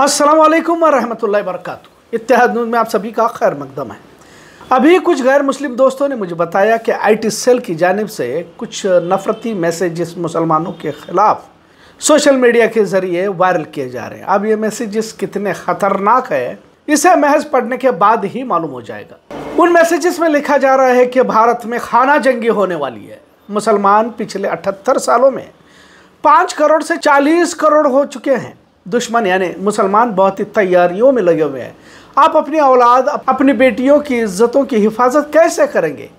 असलकम वरहमल वरक इतिहाद में आप सभी का खैर मकदम है अभी कुछ गैर मुस्लिम दोस्तों ने मुझे बताया कि आईटी सेल की जानब से कुछ नफरती मैसेजेस मुसलमानों के ख़िलाफ़ सोशल मीडिया के ज़रिए वायरल किए जा रहे हैं अब ये मैसेजेस कितने ख़तरनाक है इसे महज पढ़ने के बाद ही मालूम हो जाएगा उन मैसेजेस में लिखा जा रहा है कि भारत में खाना जंगी होने वाली है मुसलमान पिछले अठहत्तर सालों में पाँच करोड़ से चालीस करोड़ हो चुके हैं दुश्मन यानी मुसलमान बहुत ही तैयारियों में लगे हुए हैं आप अपनी औलाद अपनी बेटियों की इज्जतों की हिफाजत कैसे करेंगे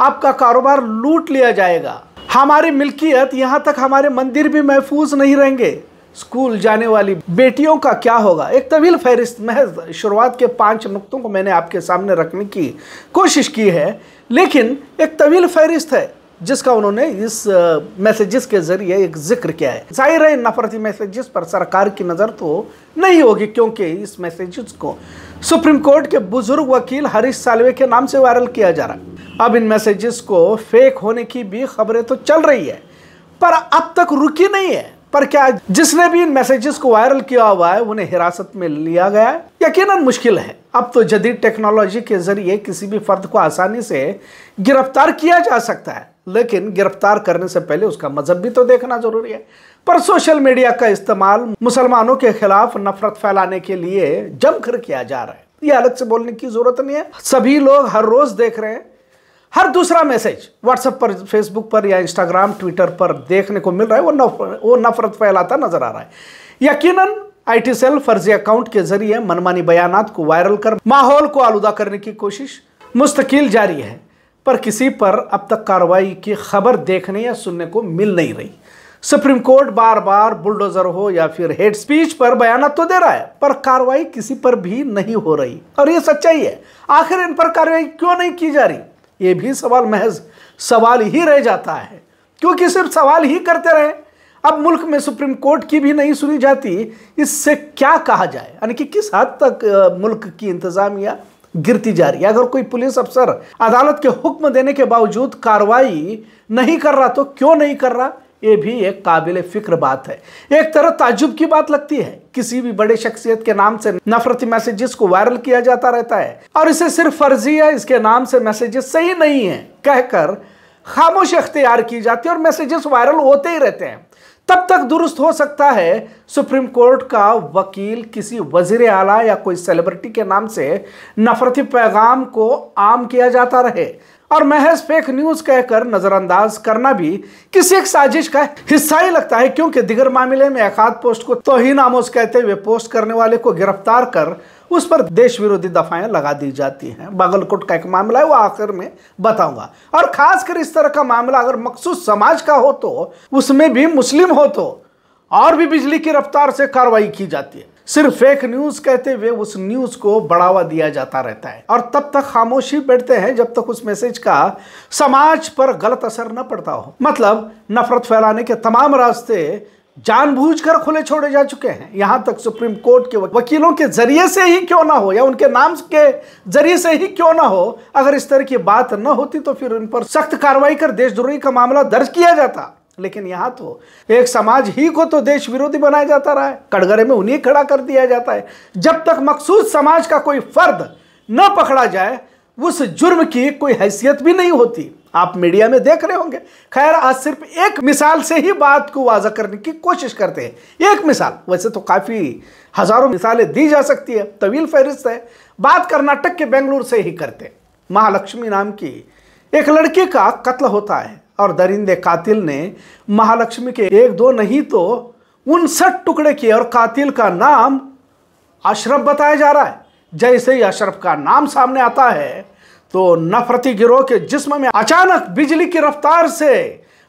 आपका कारोबार लूट लिया जाएगा हमारी मिल्कियत यहाँ तक हमारे मंदिर भी महफूज नहीं रहेंगे स्कूल जाने वाली बेटियों का क्या होगा एक तवील फहरिस्त महज शुरुआत के पांच नुकतों को मैंने आपके सामने रखने की कोशिश की है लेकिन एक तवील फहरिस्त है जिसका उन्होंने इस मैसेजेस के ज़रिए एक जिक्र किया है जाहिर है नफरती मैसेजेस पर सरकार की नज़र तो नहीं होगी क्योंकि इस मैसेजेस को सुप्रीम कोर्ट के बुजुर्ग वकील हरीश सालवे के नाम से वायरल किया जा रहा है अब इन मैसेजेस को फेक होने की भी खबरें तो चल रही है पर अब तक रुकी नहीं है पर क्या जिसने भी इन मैसेजेस को वायरल किया हुआ है उन्हें हिरासत में लिया गया है यकीनन मुश्किल है अब तो जदीद टेक्नोलॉजी के जरिए किसी भी फर्द को आसानी से गिरफ्तार किया जा सकता है लेकिन गिरफ्तार करने से पहले उसका मजहब भी तो देखना जरूरी है पर सोशल मीडिया का इस्तेमाल मुसलमानों के खिलाफ नफरत फैलाने के लिए जमकर किया जा रहा है यह अलग से बोलने की जरूरत नहीं है सभी लोग हर रोज देख रहे हैं हर दूसरा मैसेज व्हाट्सएप पर फेसबुक पर या इंस्टाग्राम ट्विटर पर देखने को मिल रहा है वो नफ, वो नफरत फैलाता नजर आ रहा है यकीनन आईटी सेल फर्जी अकाउंट के जरिए मनमानी बयानात को वायरल कर माहौल को आलूदा करने की कोशिश मुस्तकिल जारी है पर किसी पर अब तक कार्रवाई की खबर देखने या सुनने को मिल नहीं रही सुप्रीम कोर्ट बार बार बुलडोजर हो या फिर हेड स्पीच पर बयान तो दे रहा है पर कार्रवाई किसी पर भी नहीं हो रही और ये सच्चाई है आखिर इन पर कार्रवाई क्यों नहीं की जा रही ये भी सवाल महज सवाल ही रह जाता है क्योंकि सिर्फ सवाल ही करते रहे अब मुल्क में सुप्रीम कोर्ट की भी नहीं सुनी जाती इससे क्या कहा जाए यानी कि किस हद तक मुल्क की इंतज़ामिया गिरती जा रही है अगर कोई पुलिस अफसर अदालत के हुक्म देने के बावजूद कार्रवाई नहीं कर रहा तो क्यों नहीं कर रहा ये भी एक काबिल फिक्र बात है एक तरह ताजुब की बात लगती है किसी भी बड़े शख्सियत के नाम से नफरती मैसेजेस को वायरल किया जाता रहता है और इसे सिर्फ फर्जी है इसके नाम से मैसेजेस सही नहीं है कहकर खामोश अख्तियार की जाती है और मैसेजेस वायरल होते ही रहते हैं तब तक दुरुस्त हो सकता है सुप्रीम कोर्ट का वकील किसी वजीर आला या कोई सेलिब्रिटी के नाम से नफरती पैगाम को आम किया जाता रहे और महज फेक न्यूज कहकर नजरअंदाज करना भी किसी एक साजिश का हिस्सा ही लगता है क्योंकि दिगर मामले में एकाध पोस्ट को तोहिन आमोज कहते हुए पोस्ट करने वाले को गिरफ्तार कर उस पर देश विरोधी दफाएं लगा दी जाती हैं बागलकोट का एक मामला है वो आखिर में बताऊंगा और खासकर इस तरह का मामला अगर मखसूस समाज का हो तो उसमें भी मुस्लिम हो तो और भी बिजली की रफ्तार से कार्रवाई की जाती है सिर्फ फेक न्यूज कहते हुए उस न्यूज को बढ़ावा दिया जाता रहता है और तब तक खामोशी बैठते हैं जब तक उस मैसेज का समाज पर गलत असर न पड़ता हो मतलब नफरत फैलाने के तमाम रास्ते जानबूझकर खुले छोड़े जा चुके हैं यहाँ तक सुप्रीम कोर्ट के वकीलों के जरिए से ही क्यों ना हो या उनके नाम के जरिए से ही क्यों ना हो अगर इस तरह की बात न होती तो फिर उन पर सख्त कार्रवाई कर देशद्रोही का मामला दर्ज किया जाता लेकिन यहाँ तो एक समाज ही को तो देश विरोधी बनाया जाता रहा है कड़गरे में उन्हें खड़ा कर दिया जाता है जब तक मखसूस समाज का कोई फर्द न पकड़ा जाए उस जुर्म की कोई हैसियत भी नहीं होती आप मीडिया में देख रहे होंगे खैर आज सिर्फ एक मिसाल से ही बात को वाजा करने की कोशिश करते हैं एक मिसाल वैसे तो काफ़ी हजारों मिसालें दी जा सकती है तवील फहरिस्त है बात कर्नाटक के बेंगलुरु से ही करते हैं महालक्ष्मी नाम की एक लड़की का कत्ल होता है और दरिंदे कातिल ने महालक्ष्मी के एक दो नहीं तो उनसठ टुकड़े किए और कातिल का नाम अशरफ बताया जा रहा है जैसे ही अशरफ का नाम सामने आता है तो नफरती गिरोह के जिस्म में अचानक बिजली की रफ्तार से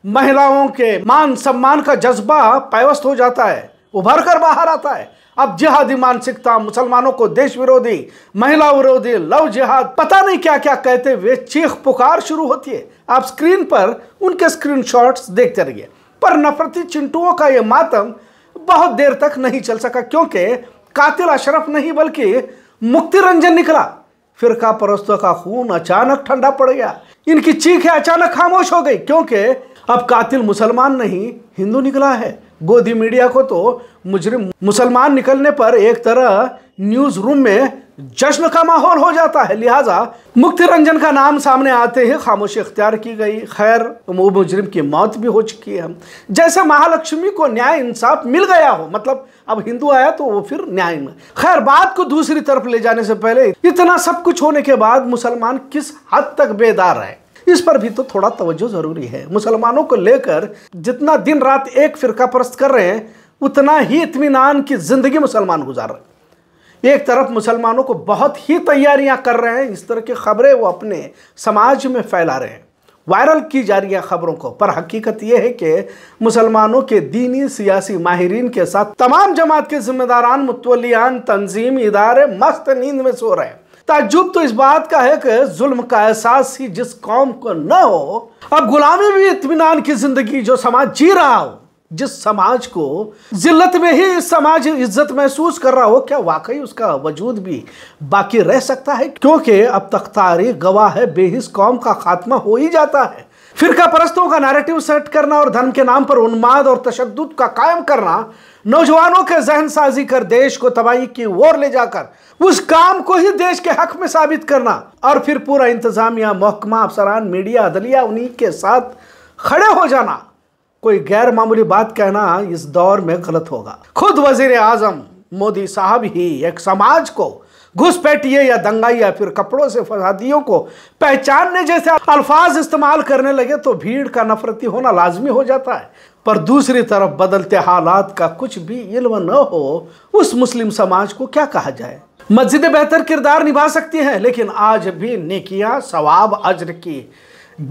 महिलाओं के मान सम्मान का जज्बा पैवस्त हो जाता है उभर कर बाहर आता है अब जिहादी मानसिकता मुसलमानों को देश विरोधी महिला विरोधी लव जिहाद पता नहीं क्या क्या कहते हुए चीख पुकार शुरू होती है आप स्क्रीन पर उनके स्क्रीन देखते रहिए पर नफरती चिंटुओं का यह मातम बहुत देर तक नहीं चल सका क्योंकि कातिल अशरफ नहीं बल्कि मुक्ति रंजन निकला फिरका परस्तों का खून अचानक ठंडा पड़ गया इनकी चीखें अचानक खामोश हो गई क्योंकि अब कातिल मुसलमान नहीं हिंदू निकला है गोदी मीडिया को तो मुजरिम मुसलमान निकलने पर एक तरह न्यूज रूम में जश्न का माहौल हो जाता है लिहाजा मुक्ति रंजन का नाम सामने आते ही खामोशी अख्तियार की गई खैर वो मुजरिम की मौत भी हो चुकी है जैसे महालक्ष्मी को न्याय इंसाफ मिल गया हो मतलब अब हिंदू आया तो वो फिर न्याय में खैर बात को दूसरी तरफ ले जाने से पहले इतना सब कुछ होने के बाद मुसलमान किस हद तक बेदार है इस पर भी तो थोड़ा तवज्जो जरूरी है मुसलमानों को लेकर जितना दिन रात एक फिरका परस्त कर रहे हैं उतना ही इतमान की जिंदगी मुसलमान गुजार रहे हैं एक तरफ मुसलमानों को बहुत ही तैयारियां कर रहे हैं इस तरह की खबरें वो अपने समाज में फैला रहे हैं वायरल की जा रही है खबरों को पर हकीकत यह है कि मुसलमानों के दीनी सियासी माहरीन के साथ तमाम जमात के जिम्मेदारान मुतवलियान तंजीम इदारे मस्त नींद में सो रहे हैं ताजुब तो इस बात का है कि जुल्म का एहसास ही जिस कौम को न हो अब गुलामी भी इतमान की जिंदगी जो समाज जी रहा हो जिस समाज को जिल्लत में ही इस समाज इज्जत महसूस कर रहा हो क्या वाकई उसका वजूद भी बाकी रह सकता है क्योंकि अब तक तारीख गवाह है बेहिस कौम का खात्मा हो ही जाता है का परस्तों का नैरेटिव सेट करना और धर्म के नाम पर उन्माद और तशद का कायम करना नौजवानों के जहन साजी कर देश को तबाही की ओर ले जाकर उस काम को ही देश के हक में साबित करना और फिर पूरा इंतजामिया महकमा अफसरान मीडिया अदलिया उन्हीं के साथ खड़े हो जाना कोई गैर मामूली बात कहना इस दौर में गलत होगा खुद वजीर आजम मोदी साहब ही एक समाज को घुसपैठिए या दंगाई या फिर कपड़ों से फसादियों को पहचानने जैसे अल्फाज इस्तेमाल करने लगे तो भीड़ का नफरती होना लाजमी हो जाता है पर दूसरी तरफ बदलते हालात का कुछ भी इल्म न हो उस मुस्लिम समाज को क्या कहा जाए मस्जिदें बेहतर किरदार निभा सकती हैं लेकिन आज भी निकिया सवाब अज्र की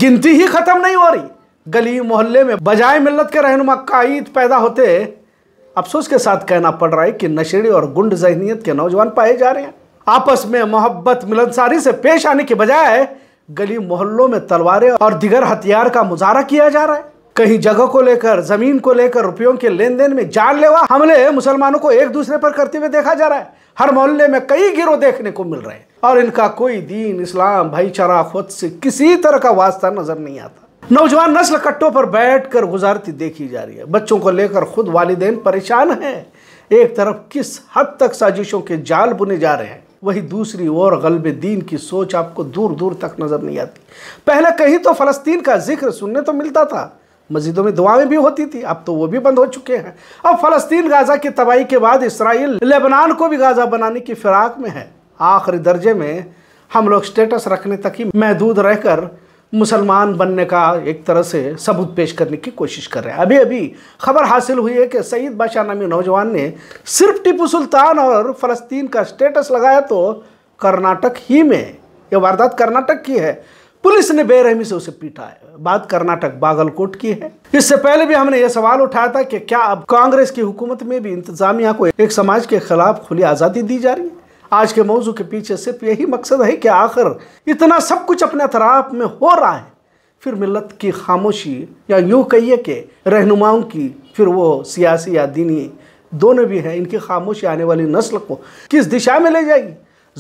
गिनती ही ख़त्म नहीं हो रही गली मोहल्ले में बजाय मिलत के रहनुमा कायद पैदा होते अफसोस के साथ कहना पड़ रहा है कि नशेड़ी और गुंड जहनीत के नौजवान पाए जा रहे हैं आपस में मोहब्बत मिलनसारी से पेश आने के बजाय गली मोहल्लों में तलवारें और दिगर हथियार का मुजाहरा किया जा रहा है कहीं जगह को लेकर जमीन को लेकर रुपयों के लेन देन में जानलेवा हमले मुसलमानों को एक दूसरे पर करते हुए देखा जा रहा है हर मोहल्ले में कई गिरोह देखने को मिल रहे हैं और इनका कोई दीन इस्लाम भाईचारा खुद से किसी तरह का वास्ता नजर नहीं आता नौजवान नस्ल कट्टों पर बैठकर गुजारती देखी जा रही है बच्चों को लेकर खुद वालदेन परेशान हैं एक तरफ किस हद तक साजिशों के जाल बुने जा रहे हैं वही दूसरी ओर गलब दीन की सोच आपको दूर दूर तक नज़र नहीं आती पहले कहीं तो फ़लस्तीन का जिक्र सुनने तो मिलता था मस्जिदों में दुआएं भी होती थी अब तो वो भी बंद हो चुके हैं अब फ़लस्तीन गाज़ा की तबाही के बाद इसराइल लेबनान को भी गाज़ा बनाने की फिराक में है आखिरी दर्जे में हम लोग स्टेटस रखने तक ही महदूद रहकर मुसलमान बनने का एक तरह से सबूत पेश करने की कोशिश कर रहे हैं अभी अभी खबर हासिल हुई है कि सईद बादशाह नामी नौजवान ने सिर्फ टीपू सुल्तान और फ़लस्तीन का स्टेटस लगाया तो कर्नाटक ही में ये वारदात कर्नाटक की है पुलिस ने बेरहमी से उसे पीटा है बात कर्नाटक बागलकोट की है इससे पहले भी हमने ये सवाल उठाया था कि क्या अब कांग्रेस की हुकूमत में भी इंतजामिया को एक समाज के खिलाफ खुली आज़ादी दी जा रही है आज के मौजू के पीछे सिर्फ यही मकसद है कि आखिर इतना सब कुछ अपने अतराफ में हो रहा है फिर मिलत की खामोशी या यूँ कहिए कि रहनुमाओं की फिर वो सियासी या दीनी दोनों भी हैं इनकी खामोशी आने वाली नस्ल को किस दिशा में ले जाएगी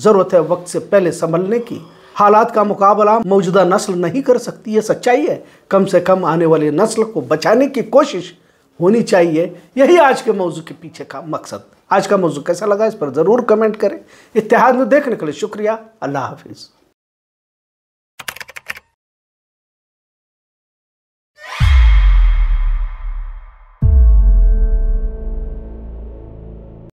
ज़रूरत है वक्त से पहले संभलने की हालात का मुकाबला मौजूदा नस्ल नहीं कर सकती ये सच्चाई है कम से कम आने वाली नस्ल को बचाने की कोशिश होनी चाहिए यही आज के मौजू के पीछे का मकसद आज का मौजूद कैसा लगा इस पर ज़रूर कमेंट करें इतिहाद में देखने के लिए शुक्रिया अल्लाह हाफिज़